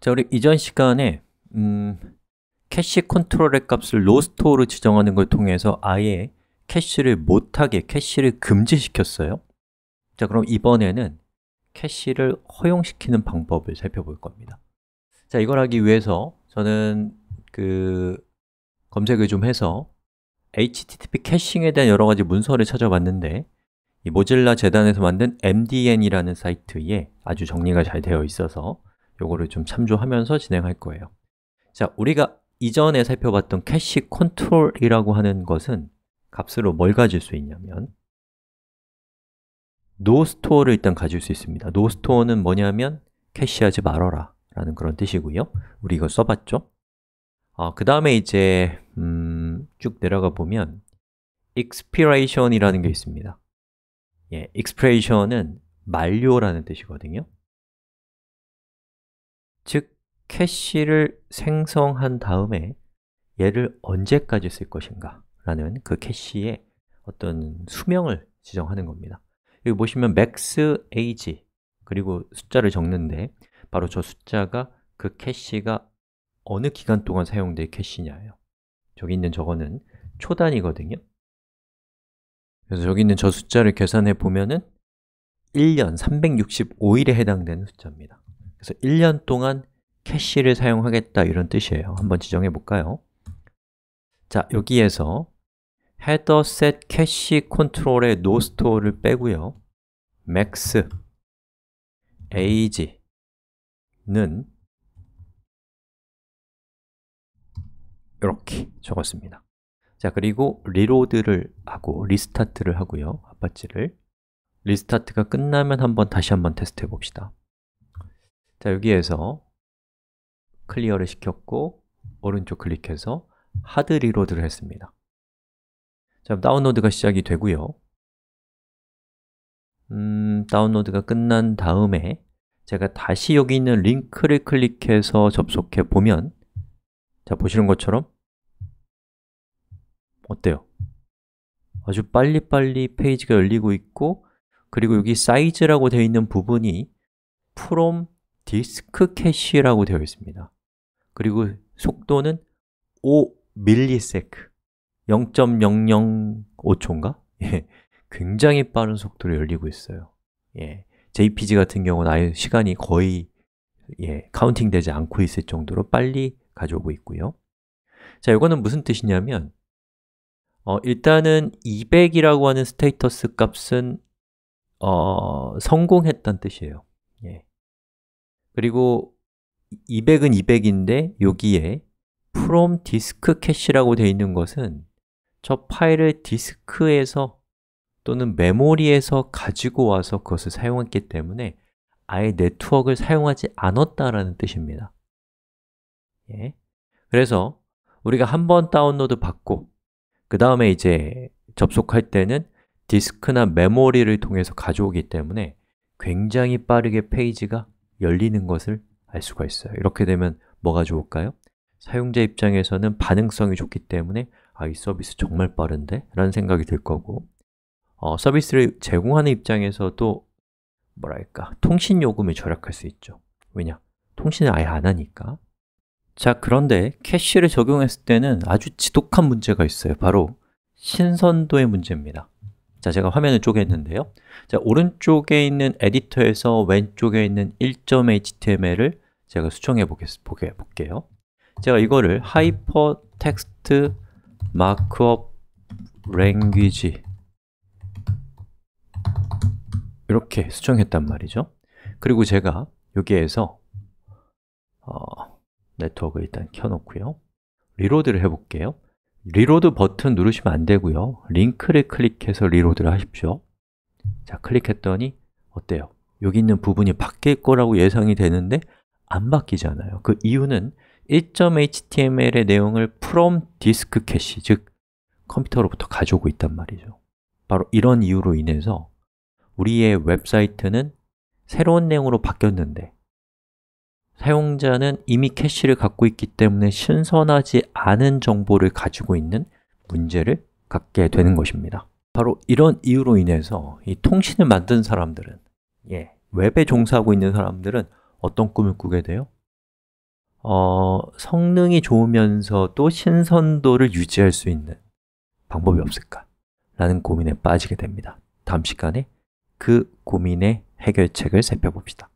자, 우리 이전 시간에 음, 캐시 컨트롤의 값을 로스토로 어 지정하는 걸 통해서 아예 캐시를 못하게, 캐시를 금지시켰어요 자, 그럼 이번에는 캐시를 허용시키는 방법을 살펴볼 겁니다 자, 이걸 하기 위해서 저는 그 검색을 좀 해서 HTTP 캐싱에 대한 여러 가지 문서를 찾아봤는데 이 모질라 재단에서 만든 MDN이라는 사이트에 아주 정리가 잘 되어 있어서 요거를 좀 참조하면서 진행할 거예요 자, 우리가 이전에 살펴봤던 캐시 컨트롤이라고 하는 것은 값으로 뭘 가질 수 있냐면 노스토어를 일단 가질 수 있습니다 노스토어는 뭐냐면 캐시하지 말아라 라는 그런 뜻이고요 우리 이거 써봤죠? 어, 그 다음에 이제 음, 쭉 내려가 보면 expiration이라는 게 있습니다 예, expiration은 만료라는 뜻이거든요 즉, 캐시를 생성한 다음에 얘를 언제까지 쓸 것인가 라는 그 캐시의 어떤 수명을 지정하는 겁니다 여기 보시면 max age 그리고 숫자를 적는데 바로 저 숫자가 그 캐시가 어느 기간 동안 사용될 캐시냐예요 저기 있는 저거는 초단이거든요 그래서 저기 있는 저 숫자를 계산해 보면은 1년 365일에 해당되는 숫자입니다 그래서 1년 동안 캐시를 사용하겠다 이런 뜻이에요 한번 지정해 볼까요? 자, 여기에서 header cache set c o n t r o l 의 노스토어를 빼고요 max age는 이렇게 적었습니다 자, 그리고 리로드를 하고 리스타트를 하고요 아파찌를 리스타트가 끝나면 한번 다시 한번 테스트해 봅시다 자, 여기에서 클리어를 시켰고 오른쪽 클릭해서 하드 리로드를 했습니다 자, 다운로드가 시작이 되고요 음, 다운로드가 끝난 다음에 제가 다시 여기 있는 링크를 클릭해서 접속해 보면 자, 보시는 것처럼 어때요? 아주 빨리빨리 페이지가 열리고 있고 그리고 여기 사이즈라고 되어 있는 부분이 from 디스크 캐시라고 되어 있습니다 그리고 속도는 5밀리세크 0.005초인가? 예, 굉장히 빠른 속도로 열리고 있어요 예, JPG 같은 경우는 아예 시간이 거의 예, 카운팅 되지 않고 있을 정도로 빨리 가져오고 있고요 자, 이거는 무슨 뜻이냐면 어, 일단은 200이라고 하는 스테이터스 값은 어, 성공했다는 뜻이에요 예. 그리고 200은 200인데 여기에 from disk cache라고 되어 있는 것은 저 파일을 디스크에서 또는 메모리에서 가지고 와서 그것을 사용했기 때문에 아예 네트워크를 사용하지 않았다라는 뜻입니다 예. 그래서 우리가 한 번 다운로드 받고 그 다음에 이제 접속할 때는 디스크나 메모리를 통해서 가져오기 때문에 굉장히 빠르게 페이지가 열리는 것을 알 수가 있어요 이렇게 되면 뭐가 좋을까요? 사용자 입장에서는 반응성이 좋기 때문에 아, 이 서비스 정말 빠른데? 라는 생각이 들 거고 어, 서비스를 제공하는 입장에서도 뭐랄까 통신 요금을 절약할 수 있죠 왜냐? 통신을 아예 안 하니까 자, 그런데 캐시를 적용했을 때는 아주 지독한 문제가 있어요 바로 신선도의 문제입니다 자, 제가 화면을 쪼갰는데요 자, 오른쪽에 있는 에디터에서 왼쪽에 있는 1.html을 제가 수정해 볼게요 제가 이거를 hypertext markup language 이렇게 수정했단 말이죠 그리고 제가 여기에서 어, 네트워크 일단 켜놓고요 리로드를 해볼게요 리로드 버튼 누르시면 안 되고요 링크를 클릭해서 리로드를 하십시오 자, 클릭했더니 어때요? 여기 있는 부분이 바뀔 거라고 예상이 되는데 안 바뀌잖아요 그 이유는 1.html의 내용을 from disk cache, 즉 컴퓨터로부터 가져오고 있단 말이죠 바로 이런 이유로 인해서 우리의 웹사이트는 새로운 내용으로 바뀌었는데 사용자는 이미 캐시를 갖고 있기 때문에 신선하지 않은 정보를 가지고 있는 문제를 갖게 되는 것입니다 바로 이런 이유로 인해서 이 통신을 만든 사람들은 예, 웹에 종사하고 있는 사람들은 어떤 꿈을 꾸게 돼요? 어, 성능이 좋으면서도 신선도를 유지할 수 있는 방법이 없을까? 라는 고민에 빠지게 됩니다 다음 시간에 그 고민의 해결책을 살펴봅시다